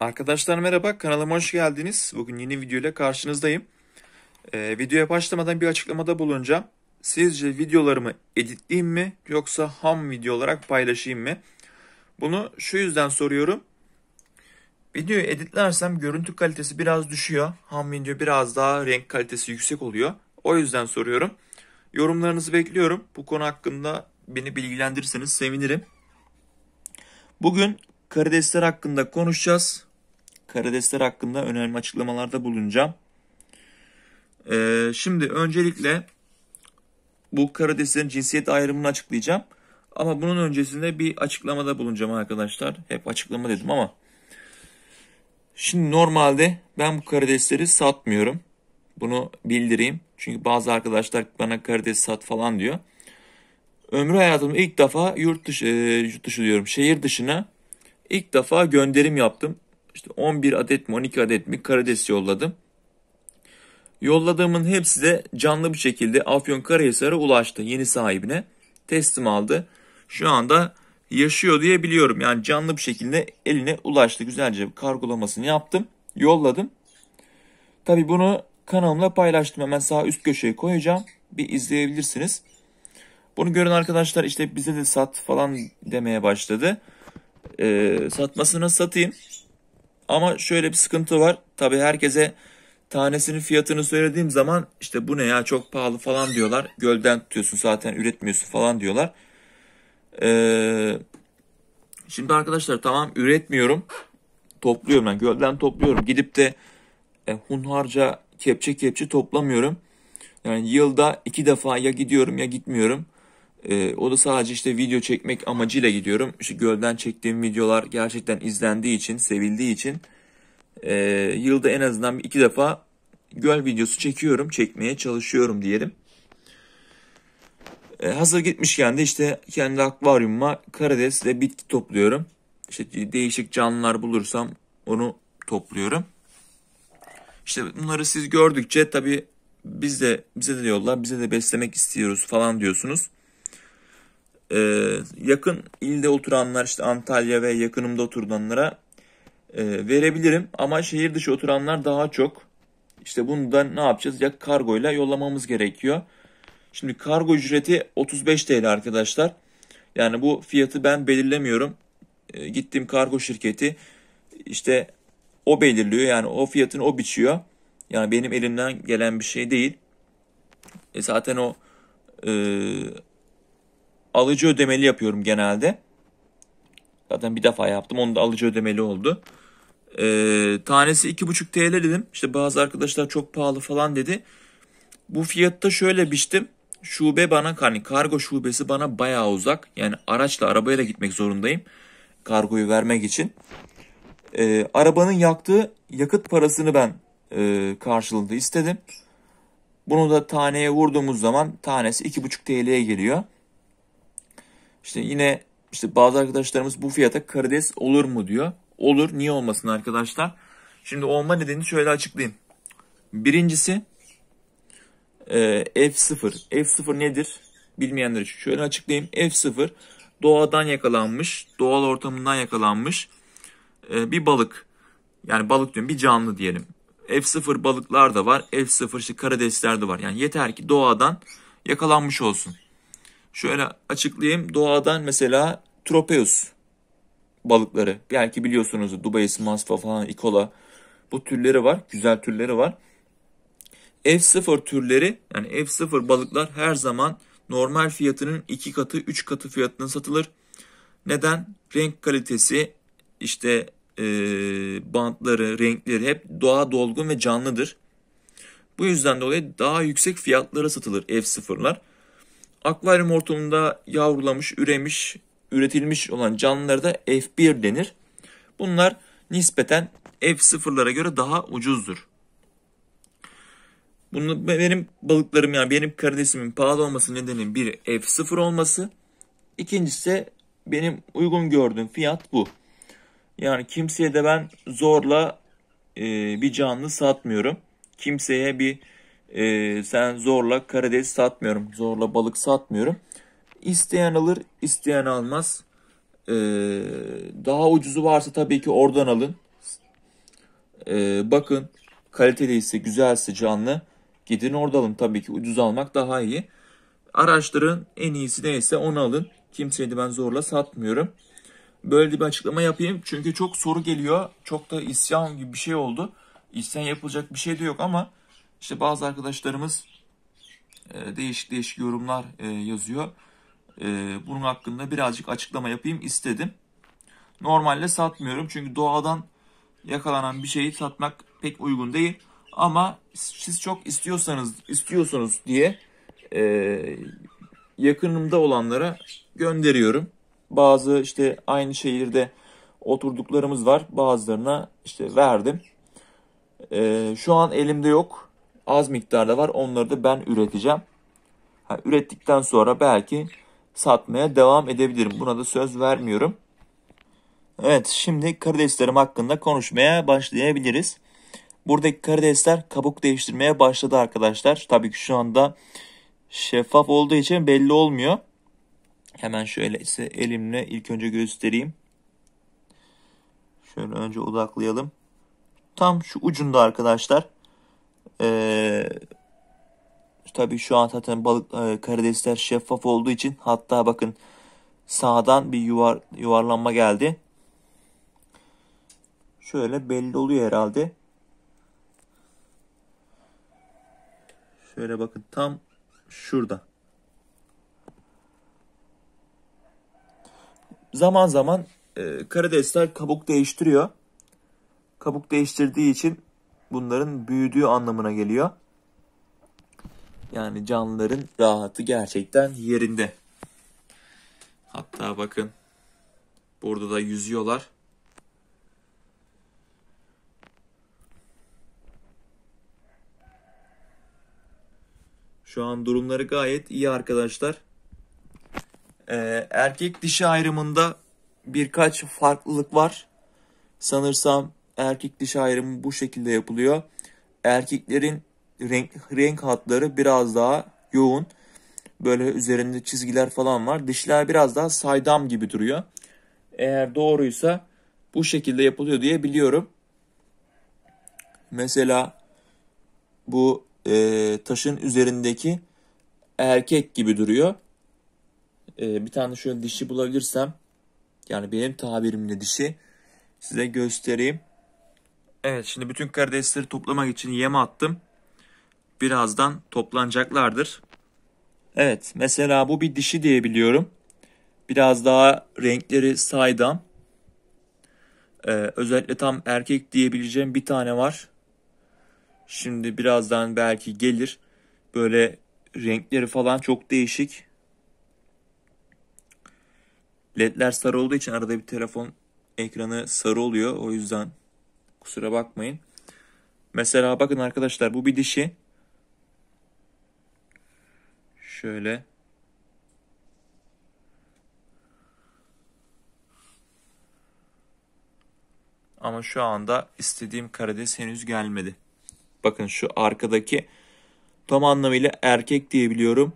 Arkadaşlar merhaba kanalıma hoş geldiniz. Bugün yeni video ile karşınızdayım. Ee, videoya başlamadan bir açıklamada bulunacağım. Sizce videolarımı editleyeyim mi yoksa ham video olarak paylaşayım mı? Bunu şu yüzden soruyorum. Videoyu editlersem görüntü kalitesi biraz düşüyor. Ham video biraz daha renk kalitesi yüksek oluyor. O yüzden soruyorum. Yorumlarınızı bekliyorum. Bu konu hakkında beni bilgilendirirseniz sevinirim. Bugün karidesler hakkında konuşacağız karidesler hakkında önemli açıklamalarda bulunacağım. Ee, şimdi öncelikle bu karideslerin cinsiyet ayrımını açıklayacağım. Ama bunun öncesinde bir açıklamada bulunacağım arkadaşlar. Hep açıklama dedim ama. Şimdi normalde ben bu karidesleri satmıyorum. Bunu bildireyim. Çünkü bazı arkadaşlar bana karides sat falan diyor. Ömrü hayatımda ilk defa yurt dışı, e, yurt dışı diyorum şehir dışına ilk defa gönderim yaptım. İşte 11 adet mi 12 adet mi karides yolladım. Yolladığımın hepsi de canlı bir şekilde Afyon Karahisar'a ulaştı yeni sahibine. Teslim aldı. Şu anda yaşıyor diye biliyorum. Yani canlı bir şekilde eline ulaştı. Güzelce kargolamasını yaptım. Yolladım. Tabi bunu kanalımla paylaştım. Hemen sağ üst köşeye koyacağım. Bir izleyebilirsiniz. Bunu gören arkadaşlar işte bize de sat falan demeye başladı. Ee, satmasına satayım. Ama şöyle bir sıkıntı var. Tabi herkese tanesinin fiyatını söylediğim zaman işte bu ne ya çok pahalı falan diyorlar. Gölden tutuyorsun zaten üretmiyorsun falan diyorlar. Ee, şimdi arkadaşlar tamam üretmiyorum. Topluyorum ben yani gölden topluyorum. Gidip de e, hunharca kepçe kepçe toplamıyorum. Yani yılda iki defa ya gidiyorum ya gitmiyorum. E, o da sadece işte video çekmek amacıyla gidiyorum. İşte gölden çektiğim videolar gerçekten izlendiği için, sevildiği için e, yılda en azından iki defa göl videosu çekiyorum, çekmeye çalışıyorum diyelim. E, hazır gitmişken de işte kendi akvaryumuma karides ve bitki topluyorum. İşte değişik canlılar bulursam onu topluyorum. İşte bunları siz gördükçe tabii biz de bize de diyorlar bize de beslemek istiyoruz falan diyorsunuz e, yakın ilde oturanlar işte Antalya ve yakınımda oturanlara e, verebilirim. Ama şehir dışı oturanlar daha çok. İşte bunu da ne yapacağız? Ya kargoyla yollamamız gerekiyor. Şimdi kargo ücreti 35 TL arkadaşlar. Yani bu fiyatı ben belirlemiyorum. E, gittiğim kargo şirketi işte o belirliyor. Yani o fiyatını o biçiyor. Yani benim elimden gelen bir şey değil. E zaten o e, alıcı ödemeli yapıyorum genelde. Zaten bir defa yaptım. Onu da alıcı ödemeli oldu. Ee, tanesi 2,5 TL dedim. İşte bazı arkadaşlar çok pahalı falan dedi. Bu fiyatta şöyle biçtim. Şube bana hani kargo şubesi bana bayağı uzak. Yani araçla arabaya da gitmek zorundayım. Kargoyu vermek için. Ee, arabanın yaktığı yakıt parasını ben e, karşılığında istedim. Bunu da taneye vurduğumuz zaman tanesi 2,5 TL'ye geliyor. İşte yine işte bazı arkadaşlarımız bu fiyata karides olur mu diyor. Olur. Niye olmasın arkadaşlar? Şimdi olma nedenini şöyle açıklayayım. Birincisi F0. E, F0 nedir? Bilmeyenler için şöyle açıklayayım. F0 doğadan yakalanmış, doğal ortamından yakalanmış e, bir balık. Yani balık diyorum bir canlı diyelim. F0 balıklar da var. F0 işte karidesler de var. Yani yeter ki doğadan yakalanmış olsun. Şöyle açıklayayım. Doğadan mesela tropeus balıkları. Belki biliyorsunuz Dubai, Masfa falan, Ikola. Bu türleri var. Güzel türleri var. F0 türleri yani F0 balıklar her zaman normal fiyatının 2 katı 3 katı fiyatına satılır. Neden? Renk kalitesi işte e, bantları, renkleri hep doğa dolgun ve canlıdır. Bu yüzden dolayı daha yüksek fiyatlara satılır F0'lar akvaryum ortamında yavrulamış, üremiş, üretilmiş olan canlılara da F1 denir. Bunlar nispeten F0'lara göre daha ucuzdur. Bunu benim balıklarım yani benim karidesimin pahalı olması nedeni bir F0 olması. İkincisi benim uygun gördüğüm fiyat bu. Yani kimseye de ben zorla e, bir canlı satmıyorum. Kimseye bir ee, sen zorla karides satmıyorum. Zorla balık satmıyorum. İsteyen alır, isteyen almaz. Ee, daha ucuzu varsa tabii ki oradan alın. Ee, bakın kaliteliyse, güzelse canlı gidin orada alın. Tabii ki ucuz almak daha iyi. Araçların en iyisi neyse onu alın. Kimseyi de ben zorla satmıyorum. Böyle bir açıklama yapayım. Çünkü çok soru geliyor. Çok da isyan gibi bir şey oldu. İsyan yapılacak bir şey de yok ama işte bazı arkadaşlarımız e, değişik değişik yorumlar e, yazıyor. E, bunun hakkında birazcık açıklama yapayım istedim. Normalde satmıyorum çünkü doğadan yakalanan bir şeyi satmak pek uygun değil. Ama siz çok istiyorsanız istiyorsanız diye e, yakınımda olanlara gönderiyorum. Bazı işte aynı şehirde oturduklarımız var. Bazılarına işte verdim. E, şu an elimde yok az miktarda var. Onları da ben üreteceğim. Ha, ürettikten sonra belki satmaya devam edebilirim. Buna da söz vermiyorum. Evet şimdi karideslerim hakkında konuşmaya başlayabiliriz. Buradaki karidesler kabuk değiştirmeye başladı arkadaşlar. Tabii ki şu anda şeffaf olduğu için belli olmuyor. Hemen şöyle ise elimle ilk önce göstereyim. Şöyle önce odaklayalım. Tam şu ucunda arkadaşlar ee, tabii şu an zaten balık e, karidesler şeffaf olduğu için hatta bakın sağdan bir yuvar, yuvarlanma geldi. Şöyle belli oluyor herhalde. Şöyle bakın tam şurada. Zaman zaman e, karidesler kabuk değiştiriyor. Kabuk değiştirdiği için bunların büyüdüğü anlamına geliyor. Yani canlıların rahatı gerçekten yerinde. Hatta bakın burada da yüzüyorlar. Şu an durumları gayet iyi arkadaşlar. Ee, erkek dişi ayrımında birkaç farklılık var. Sanırsam erkek dişi ayrımı bu şekilde yapılıyor. Erkeklerin renk, renk hatları biraz daha yoğun. Böyle üzerinde çizgiler falan var. Dişler biraz daha saydam gibi duruyor. Eğer doğruysa bu şekilde yapılıyor diye biliyorum. Mesela bu e, taşın üzerindeki erkek gibi duruyor. E, bir tane şöyle dişi bulabilirsem yani benim tabirimle dişi size göstereyim. Evet şimdi bütün karidesleri toplamak için yem attım. Birazdan toplanacaklardır. Evet mesela bu bir dişi diye biliyorum. Biraz daha renkleri saydam. Ee, özellikle tam erkek diyebileceğim bir tane var. Şimdi birazdan belki gelir. Böyle renkleri falan çok değişik. Ledler sarı olduğu için arada bir telefon ekranı sarı oluyor. O yüzden Kusura bakmayın. Mesela bakın arkadaşlar bu bir dişi. Şöyle. Ama şu anda istediğim karides henüz gelmedi. Bakın şu arkadaki tam anlamıyla erkek diyebiliyorum.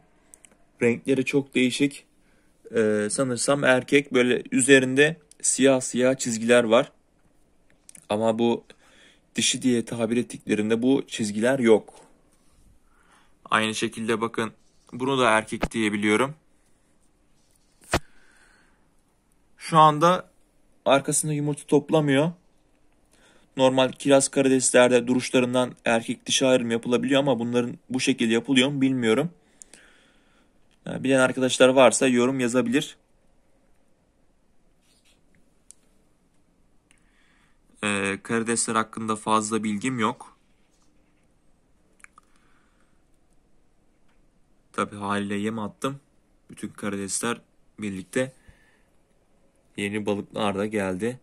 Renkleri çok değişik. Ee, sanırsam erkek böyle üzerinde siyah siyah çizgiler var. Ama bu dişi diye tabir ettiklerinde bu çizgiler yok. Aynı şekilde bakın bunu da erkek diye biliyorum. Şu anda arkasında yumurta toplamıyor. Normal kiraz karideslerde duruşlarından erkek dişi ayrım yapılabiliyor ama bunların bu şekilde yapılıyor mu bilmiyorum. bilen arkadaşlar varsa yorum yazabilir. Ee, karidesler hakkında fazla bilgim yok. Tabi haliyle yem attım. Bütün karidesler birlikte yeni balıklar da geldi.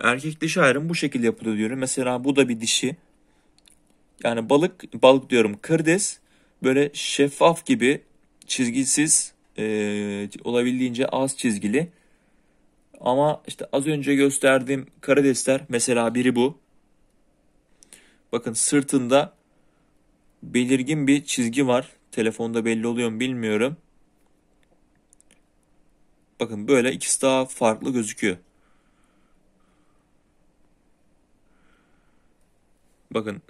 Erkek dişi ayrım bu şekilde yapılıyor diyorum. Mesela bu da bir dişi. Yani balık, balık diyorum Kırdes böyle şeffaf gibi çizgisiz e, olabildiğince az çizgili. Ama işte az önce gösterdiğim karidesler mesela biri bu. Bakın sırtında belirgin bir çizgi var. Telefonda belli oluyor mu bilmiyorum. Bakın böyle ikisi daha farklı gözüküyor. Bakın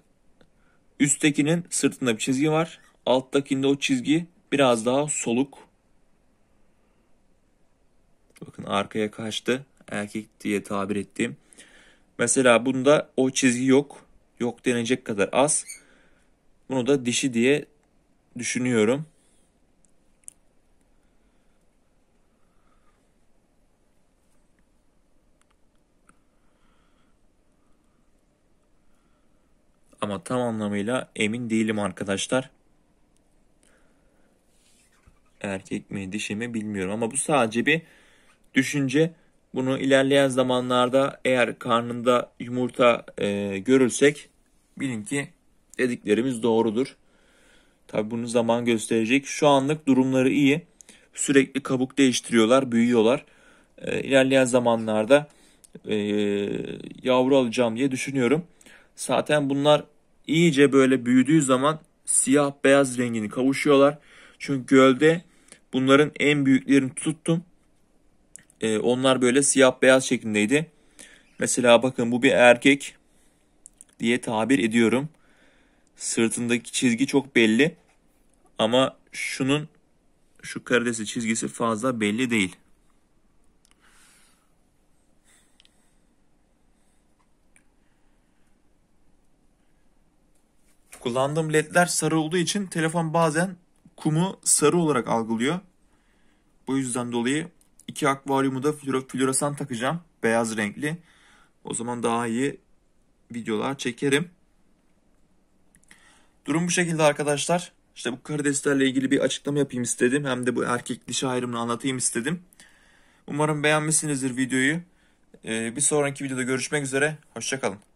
üsttekinin sırtında bir çizgi var. Alttakinde o çizgi biraz daha soluk. Bakın arkaya kaçtı. Erkek diye tabir ettiğim. Mesela bunda o çizgi yok. Yok denecek kadar az. Bunu da dişi diye düşünüyorum. Ama tam anlamıyla emin değilim arkadaşlar. Erkek mi dişi mi bilmiyorum ama bu sadece bir düşünce bunu ilerleyen zamanlarda eğer karnında yumurta e, görürsek bilin ki dediklerimiz doğrudur. Tabi bunu zaman gösterecek. Şu anlık durumları iyi. Sürekli kabuk değiştiriyorlar, büyüyorlar. E, ilerleyen zamanlarda e, yavru alacağım diye düşünüyorum. Zaten bunlar iyice böyle büyüdüğü zaman siyah beyaz rengini kavuşuyorlar. Çünkü gölde bunların en büyüklerini tuttum e, onlar böyle siyah beyaz şeklindeydi. Mesela bakın bu bir erkek diye tabir ediyorum. Sırtındaki çizgi çok belli ama şunun şu karidesi çizgisi fazla belli değil. Kullandığım ledler sarı olduğu için telefon bazen kumu sarı olarak algılıyor. Bu yüzden dolayı İki akvaryumu da flora, floresan takacağım. Beyaz renkli. O zaman daha iyi videolar çekerim. Durum bu şekilde arkadaşlar. İşte bu karideslerle ilgili bir açıklama yapayım istedim. Hem de bu erkek dişi ayrımını anlatayım istedim. Umarım beğenmişsinizdir videoyu. Ee, bir sonraki videoda görüşmek üzere. Hoşçakalın.